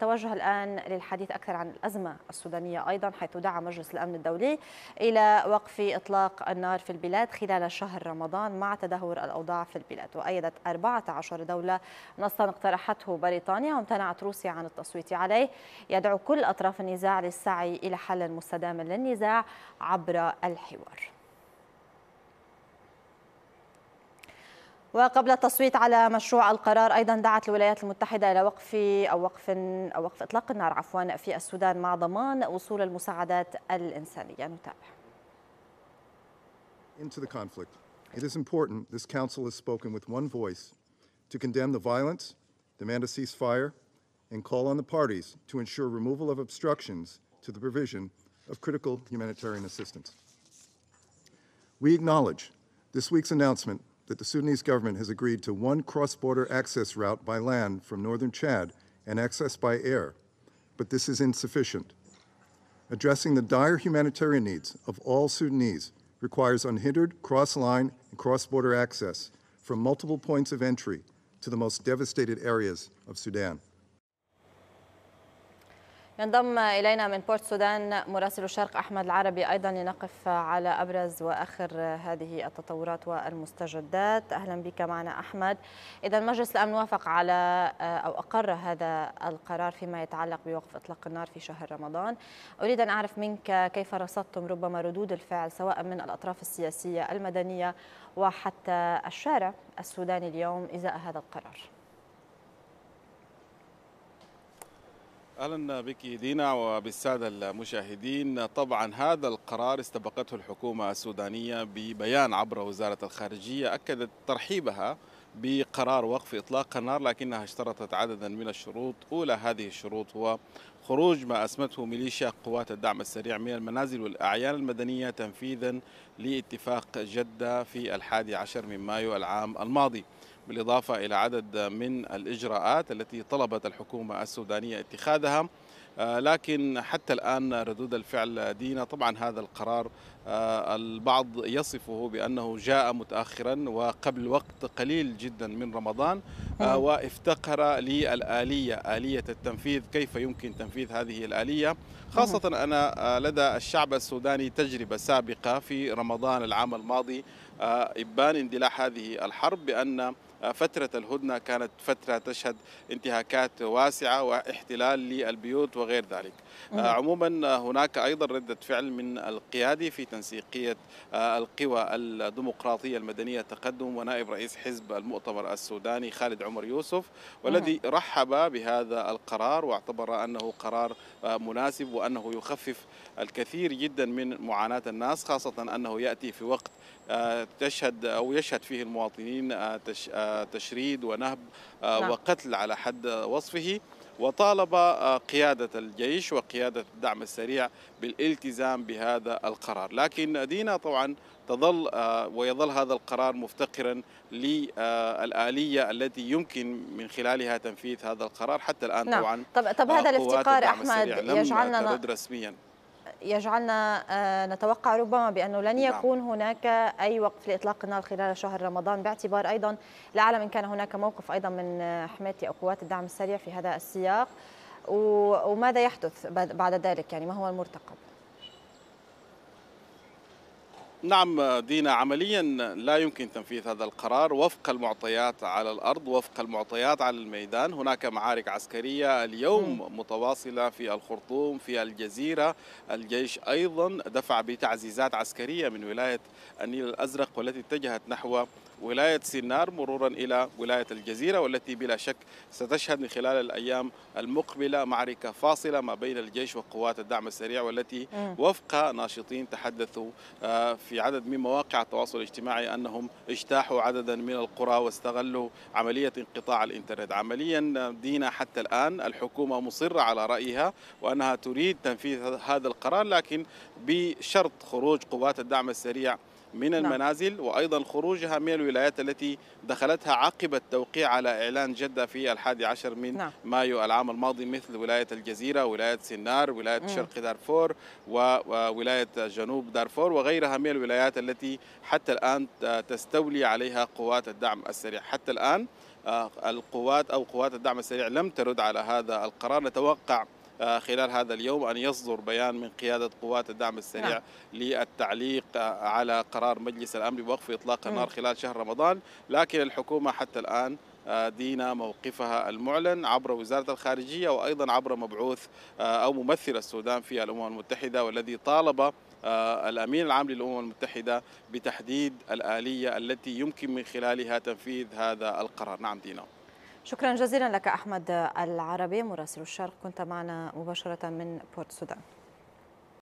نتوجه الآن للحديث أكثر عن الأزمة السودانية أيضا حيث دعا مجلس الأمن الدولي إلى وقف إطلاق النار في البلاد خلال شهر رمضان مع تدهور الأوضاع في البلاد وأيدت 14 دولة نصا اقترحته بريطانيا وامتنعت روسيا عن التصويت عليه يدعو كل أطراف النزاع للسعي إلى حل مستدام للنزاع عبر الحوار وقبل التصويت على مشروع القرار ايضا دعت الولايات المتحده الى وقف او وقف او وقف اطلاق النار عفوا في السودان مع ضمان وصول المساعدات الانسانيه نتابع. Into the conflict, it is important this council has spoken with one voice to condemn the violence, demand a ceasefire, and call on the parties to ensure removal of obstructions to the provision of critical humanitarian assistance. We acknowledge this week's announcement that the Sudanese government has agreed to one cross-border access route by land from northern Chad and access by air, but this is insufficient. Addressing the dire humanitarian needs of all Sudanese requires unhindered cross-line and cross-border access from multiple points of entry to the most devastated areas of Sudan. ينضم إلينا من بورت سودان مراسل الشرق أحمد العربي أيضا لنقف على أبرز وآخر هذه التطورات والمستجدات أهلا بك معنا أحمد إذا مجلس الأمن وافق على آه، أو أقر هذا القرار فيما يتعلق بوقف إطلاق النار في شهر رمضان أريد أن أعرف منك كيف رصدتم ربما ردود الفعل سواء من الأطراف السياسية المدنية وحتى الشارع السوداني اليوم إزاء هذا القرار اهلا بك دينا وبالساده المشاهدين طبعا هذا القرار استبقته الحكومه السودانيه ببيان عبر وزاره الخارجيه اكدت ترحيبها بقرار وقف اطلاق النار لكنها اشترطت عددا من الشروط اولى هذه الشروط هو خروج ما اسمته ميليشيا قوات الدعم السريع من المنازل والاعيان المدنيه تنفيذا لاتفاق جده في الحادي عشر من مايو العام الماضي بالإضافة إلى عدد من الإجراءات التي طلبت الحكومة السودانية اتخاذها آه، لكن حتى الآن ردود الفعل دينا طبعا هذا القرار آه، البعض يصفه بأنه جاء متأخرا وقبل وقت قليل جدا من رمضان آه، نعم. وافتقر للآلية آلية التنفيذ كيف يمكن تنفيذ هذه الآلية نعم. خاصة أنا آه، لدى الشعب السوداني تجربة سابقة في رمضان العام الماضي إبان اندلاع هذه الحرب بأن فترة الهدنة كانت فترة تشهد انتهاكات واسعة واحتلال للبيوت وغير ذلك نعم. عموما هناك أيضا ردة فعل من القيادي في تنسيق تنسيقية آه، القوى الديمقراطية المدنية التقدم ونائب رئيس حزب المؤتمر السوداني خالد عمر يوسف والذي رحب بهذا القرار واعتبر أنه قرار آه، مناسب وأنه يخفف الكثير جدا من معاناة الناس خاصة أنه يأتي في وقت آه، تشهد أو يشهد فيه المواطنين تشريد ونهب نعم. وقتل على حد وصفه وطالب آه، قيادة الجيش وقيادة الدعم السريع بالالتزام بهذا القرار لكن دينا طبعا تظل آه، ويظل هذا القرار مفتقرا للآلية آه، التي يمكن من خلالها تنفيذ هذا القرار حتى الآن نعم. طبعا طب, طب هذا الافتقار أحمد يجعلنا رسميا يجعلنا آه، نتوقع ربما بأنه لن نعم. يكون هناك أي وقف لإطلاق النار خلال شهر رمضان باعتبار أيضا لا أعلم إن كان هناك موقف أيضا من حماية أو قوات الدعم السريع في هذا السياق وماذا يحدث بعد ذلك يعني ما هو المرتقب نعم دينا عمليا لا يمكن تنفيذ هذا القرار وفق المعطيات على الارض وفق المعطيات على الميدان هناك معارك عسكريه اليوم متواصله في الخرطوم في الجزيره الجيش ايضا دفع بتعزيزات عسكريه من ولايه النيل الازرق والتي اتجهت نحو ولاية سنار مرورا إلى ولاية الجزيرة والتي بلا شك ستشهد من خلال الأيام المقبلة معركة فاصلة ما بين الجيش وقوات الدعم السريع والتي وفق ناشطين تحدثوا آه، في عدد من مواقع التواصل الاجتماعي أنهم اجتاحوا عددا من القرى واستغلوا عملية انقطاع الإنترنت عمليا دينا حتى الآن الحكومة مصرة على رأيها وأنها تريد تنفيذ هذا القرار لكن بشرط خروج قوات الدعم السريع من نعم. المنازل وأيضا خروجها من الولايات التي دخلتها عقب التوقيع على إعلان جدة في الحادي عشر من نعم. مايو العام الماضي مثل ولاية الجزيرة ولاية سنار ولاية شرق دارفور وولاية جنوب دارفور وغيرها من الولايات التي حتى الآن تستولي عليها قوات الدعم السريع حتى الآن آه، القوات أو قوات الدعم السريع لم ترد على هذا القرار نتوقع آه، خلال هذا اليوم أن يصدر بيان من قيادة قوات الدعم السريع نعم. للتعليق آه، على قرار مجلس الأمن بوقف إطلاق النار خلال شهر رمضان لكن الحكومة حتى الآن آه، دينا موقفها المعلن عبر وزارة الخارجية وأيضا عبر مبعوث أو ممثل السودان في الأمم المتحدة والذي طالب الأمين العام للأمم المتحدة بتحديد الآلية التي يمكن من خلالها تنفيذ هذا القرار نعم دينا شكرا جزيلا لك أحمد العربي مراسل الشرق كنت معنا مباشرة من بورت سودان